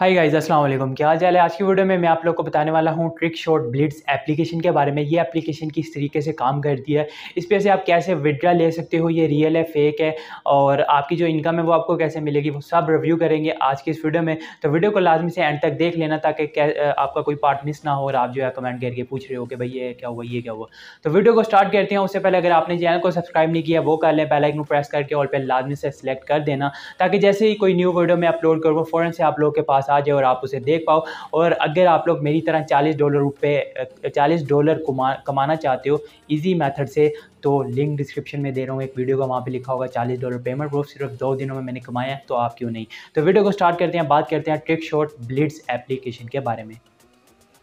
hi guys अस्सलाम वालेकुम क्या हाल चाल है आज की वीडियो में मैं आप लोग को बताने वाला हूँ ट्रिक शॉट ब्लिड्स एप्लीकेशन के बारे में ये एप्लीकेशन किस तरीके से काम करती है इस पर से आप कैसे विड्रा ले सकते हो ये रियल है फेक है और आपकी जो इनकम है वो आपको कैसे मिलेगी वो सब रिव्यू करेंगे आज की इस वीडियो में तो वीडियो को लाजमी से एंड तक देख लेना ताकि आपका कोई पार्ट मिस ना हो और आप जो है कमेंट करके पूछ रहे हो कि भाई ये क्या हुआ ये क्या हुआ तो वीडियो को स्टार्ट करते हैं उससे पहले अगर आपने चैनल को सब्सक्राइब नहीं किया वो कर लें बेलाइकन प्रेस करके और पे लाजमी से सिलेक्ट कर देना ताकि जैसे ही कोई न्यू वीडियो में अपलोड करो फ़ौरन से आप लोगों के पास आ जाए और आप उसे देख पाओ और अगर आप लोग मेरी तरह चालीस डॉलर रुपये चालीस डॉलर कमाना चाहते हो ईजी मैथड से तो लिंक डिस्क्रिप्शन में दे रहा हूँ एक वीडियो का वहाँ पे लिखा होगा चालीस डॉलर पेमेंट प्रूफ सिर्फ दो दिनों में मैंने कमाया है तो आप क्यों नहीं तो वीडियो को स्टार्ट करते हैं बात करते हैं ट्रिक शॉट ब्लिट्स एप्लीकेशन के बारे में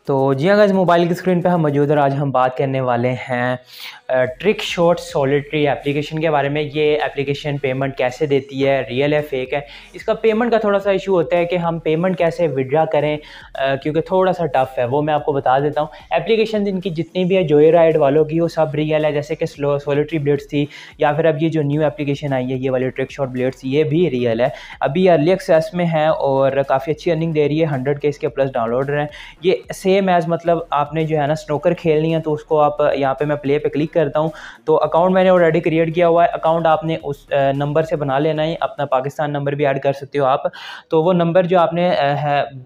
तो जी अगर इस मोबाइल की स्क्रीन पे हम मौजूद और आज हम बात करने वाले हैं ट्रिक शॉट सॉलिटरी एप्लीकेशन के बारे में ये एप्लीकेशन पेमेंट कैसे देती है रियल है फेक है इसका पेमेंट का थोड़ा सा इशू होता है कि हम पेमेंट कैसे विड्रा करें क्योंकि थोड़ा सा टफ़ है वो मैं आपको बता देता हूँ एप्लीकेशन इनकी जितनी भी है जोए राइड वालों की वो सब रियल है जैसे कि स्लो सोलिटरी ब्लेड्स थी या फिर अब ये जो न्यू एप्लीकेशन आई है ये वाली ट्रिक शॉट ब्लेड्स ये भी रियल है अभी अर्ली एक्सेस में है और काफ़ी अच्छी अर्निंग दे रही है हंड्रेड के इसके प्लस डाउनलोड हैं ये सेम एज़ मतलब आपने जो है ना स्नोकर खेलनी है तो उसको आप यहाँ पर मैं प्ले पर क्लिक कर करता हूँ तो अकाउंट मैंने ऑलरेडी क्रिएट किया हुआ है अकाउंट आपने उस नंबर से बना लेना है अपना पाकिस्तान नंबर भी ऐड कर सकते हो आप तो वो नंबर जो आपने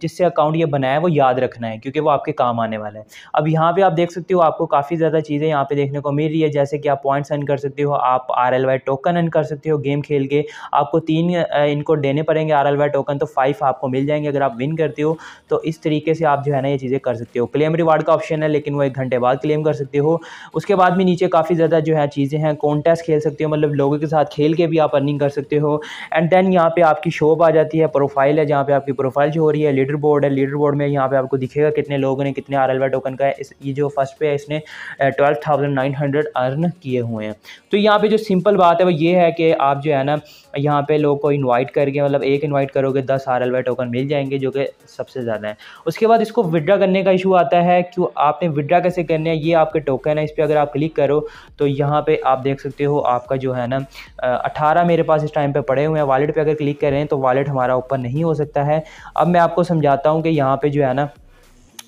जिससे अकाउंट ये बनाया है वो याद रखना है क्योंकि वो आपके काम आने वाला है अब यहाँ पर आप देख सकते हो आपको काफ़ी ज़्यादा चीज़ें यहाँ पर देखने को मिल रही है जैसे कि आप पॉइंट्स अर्न कर सकते हो आप R L Y token earn कर सकते हो गेम खेल के आपको तीन इनको देने पड़ेंगे आर एल वाई टोकन तो फाइव आपको मिल जाएंगे अगर आप विन करते हो तो इस तरीके से आप जो है ना ये चीज़ें कर सकते हो क्लेम रिवार्ड का ऑप्शन है लेकिन वो एक घंटे बाद क्लेम कर सकते हो उसके बाद भी नीचे नीचे काफ़ी ज़्यादा जो है चीज़ें हैं कॉन्टेस्ट खेल सकते हो मतलब लोगों के साथ खेल के भी आप अर्निंग कर सकते हो एंड देन यहाँ पे आपकी शॉप आ जाती है प्रोफाइल है जहाँ पे आपकी प्रोफाइल जो हो रही है लीडर बोर्ड है लीडर बोर्ड में यहाँ पे आपको दिखेगा कितने लोगों ने कितने आर टोकन का इस ये जो फर्स्ट पे है इसने twelve thousand nine hundred earn किए हुए हैं तो यहाँ पर जो सिंपल बात है वो ये है कि आप जो है ना यहाँ पर लोग को इन्वाइट करके मतलब एक इन्वाइट करोगे दस आर टोकन मिल जाएंगे जो कि सबसे ज़्यादा है उसके बाद इसको विड्रा करने का इशू आता है क्यों आपने विड्रा कैसे करने हैं ये आपके टोकन है इस पर अगर आप क्लिक कर एरो तो यहाँ पे आप देख सकते हो आपका जो है ना अठारह मेरे पास इस टाइम पे पड़े हुए हैं वॉलेट पे अगर क्लिक करें तो वॉलेट हमारा ऊपर नहीं हो सकता है अब मैं आपको समझाता हूँ कि यहाँ पे जो है ना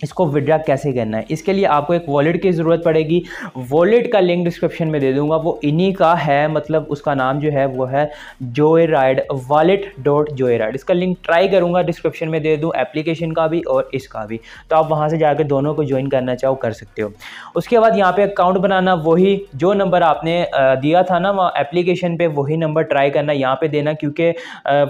इसको विड्रा कैसे करना है इसके लिए आपको एक वॉलेट की ज़रूरत पड़ेगी वॉलेट का लिंक डिस्क्रिप्शन में दे दूंगा वो इन्हीं का है मतलब उसका नाम जो है वो है Joe ride wallet dot Joe ride इसका लिंक ट्राई करूंगा डिस्क्रिप्शन में दे दूं एप्लीकेशन का भी और इसका भी तो आप वहां से जाकर दोनों को ज्वाइन करना चाहो कर सकते हो उसके बाद यहाँ पर अकाउंट बनाना वही जो नंबर आपने दिया था ना वहाँ एप्लीकेशन पर वही नंबर ट्राई करना यहाँ पर देना क्योंकि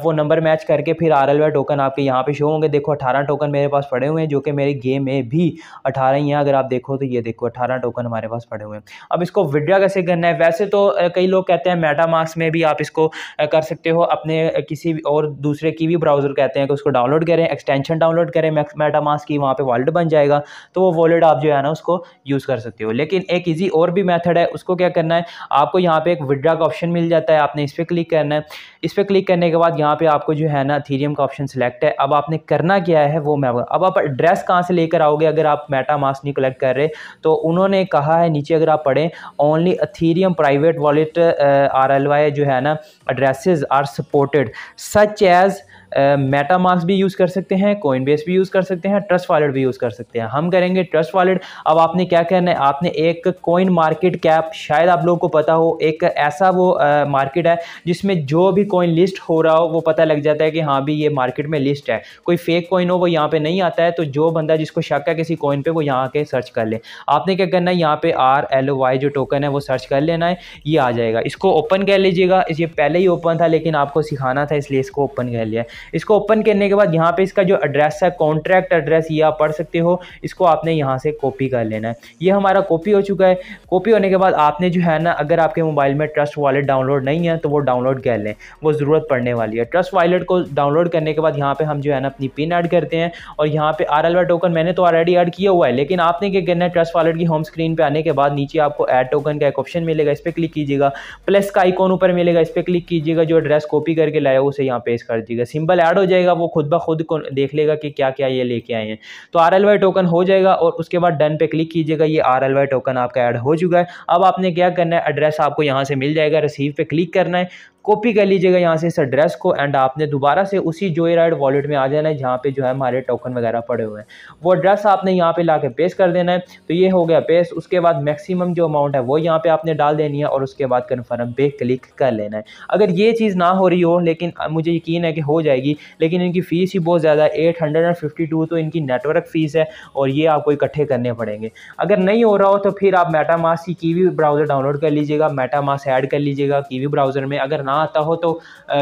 वो नंबर मैच करके फिर आर टोकन आपके यहाँ पर शो होंगे देखो अठारह टोकन मेरे पास पड़े हुए हैं जो कि मेरी गेम में भी अठारह ही अगर आप देखो तो ये देखो अठारह टोकन हमारे पास पड़े हुए हैं अब इसको विड्रा कैसे करना है वैसे तो कई लोग कहते हैं मेटा मार्क्स में भी आप इसको कर सकते हो अपने किसी और दूसरे की भी ब्राउज़र कहते हैं कि उसको डाउनलोड करें एक्सटेंशन डाउनलोड करें मेटा मार्क्स की वहाँ पर वॉलेट बन जाएगा तो वो वॉलेट आप जो है ना उसको यूज़ कर सकते हो लेकिन एक ईजी और भी मैथड है उसको क्या करना है आपको यहाँ पर एक विड्रा का ऑप्शन मिल जाता है आपने इस पर क्लिक करना है इस पर क्लिक करने के बाद यहाँ पर आपको जो है ना थीरियम का ऑप्शन सेलेक्ट है अब आपने करना क्या है वो मैं अब आप एड्रेस कहाँ से ले लेकर आओगे अगर आप मेटा मास्क नहीं कलेक्ट कर रहे तो उन्होंने कहा है नीचे अगर आप पढ़ें only Ethereum private wallet are जो है ना addresses are supported such as MetaMask भी यूज़ कर सकते हैं कोइन बेस भी यूज़ कर सकते हैं ट्रस्ट वॉलेट भी यूज़ कर सकते हैं हम करेंगे ट्रस्ट वॉलेट अब आपने क्या करना है आपने एक कोइन मार्केट कैप शायद आप लोगों को पता हो एक ऐसा वो मार्केट है जिसमें जो भी कोइन लिस्ट हो रहा हो वो पता लग जाता है कि हाँ भी ये मार्केट में लिस्ट है कोई फेक कोइन हो वो यहाँ पर नहीं आता है तो जो बंदा जिसको शक है किसी कोइन पर वो यहाँ आके सर्च कर ले आपने क्या करना है यहाँ पर आर एल वाई जो टोकन है वो सर्च कर लेना है ये आ जाएगा इसको ओपन कर लीजिएगा ये पहले ही ओपन था लेकिन आपको सिखाना था इसलिए इसको ओपन कर लिया इसको ओपन करने के बाद यहाँ पे इसका जो एड्रेस है कॉन्ट्रैक्ट एड्रेस ये आप पढ़ सकते हो इसको आपने यहाँ से कॉपी कर लेना है ये हमारा कॉपी हो चुका है कॉपी होने के बाद आपने जो है ना अगर आपके मोबाइल में ट्रस्ट वॉलेट डाउनलोड नहीं है तो वो डाउनलोड कर लें वो ज़रूरत पड़ने वाली है ट्रस्ट वॉलेट को डाउनलोड करने के बाद यहाँ पर हम जो है ना अपनी पिन ऐड करते हैं और यहाँ पर आर टोकन मैंने तो ऑलरेडी ऐड किया हुआ है लेकिन आपने क्या करना है ट्रस्ट वॉलेट की होम स्क्रीन पर आने के बाद नीचे आपको एड टोकन का एक ऑप्शन मिलेगा इस पर क्लिक कीजिएगा प्लस का आइकॉन ऊपर मिलेगा इस पर क्लिक कीजिएगा जो एड्रेस कॉपी करके लाया उसे यहाँ पेश कर दीजिएगा सिंबल सिंबल ऐड हो जाएगा वो खुद ब खुद को देख लेगा कि क्या क्या ये लेके आए हैं तो आर एल वाई टोकन हो जाएगा और उसके बाद डन पे क्लिक कीजिएगा ये आर टोकन आपका ऐड हो चुका है अब आपने क्या करना है एड्रेस आपको यहाँ से मिल जाएगा रिसीव पे क्लिक करना है कॉपी कर लीजिएगा यहाँ से इस एड्रेस को एंड आपने दोबारा से उसी जोई राइड वॉलेट में आ जाना है जहाँ पे जो है हमारे टोकन वगैरह पड़े हुए हैं वो एड्रेस आपने यहाँ पे ला के पेस्ट कर देना है तो ये हो गया पेस्ट उसके बाद मैक्सिमम जो अमाउंट है वो यहाँ पे आपने डाल देनी है और उसके बाद कन्फर्म पे क्लिक कर लेना है अगर ये चीज़ ना हो रही हो लेकिन मुझे यकीन है कि हो जाएगी लेकिन इनकी फ़ीस ही बहुत ज़्यादा eight hundred and fifty two तो इनकी नेटवर्क फ़ीस है और ये आपको इकट्ठे करने पड़ेंगे अगर नहीं हो रहा हो तो फिर आप मेटामास की कीवी ब्राउज़र डाउनलोड कर लीजिएगा मेटामास ऐड कर लीजिएगा कीवी ब्राउज़र में अगर ना आता हो तो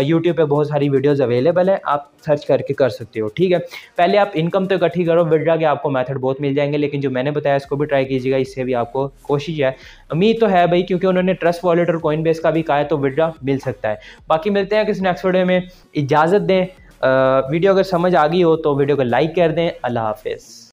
यूट्यूब पर बहुत सारी वीडियोज अवेलेबल है आप सर्च करके कर सकते हो ठीक है पहले आप इनकम तो इकट्ठी करो विड्रा के आपको मैथड बहुत मिल जाएंगे लेकिन जो मैंने बताया इसको भी ट्राई कीजिएगा इससे भी आपको कोशिश है उम्मीद तो है भाई क्योंकि उन्होंने ट्रस्ट वॉलेट और कॉइन बेस का भी कहा है तो विड्रा मिल सकता है बाकी मिलते हैं किसी नेक्स्ट वीडियो में इजाज़त दें वीडियो अगर समझ आ गई हो तो वीडियो को लाइक कर दें अल्लाह हाफिज़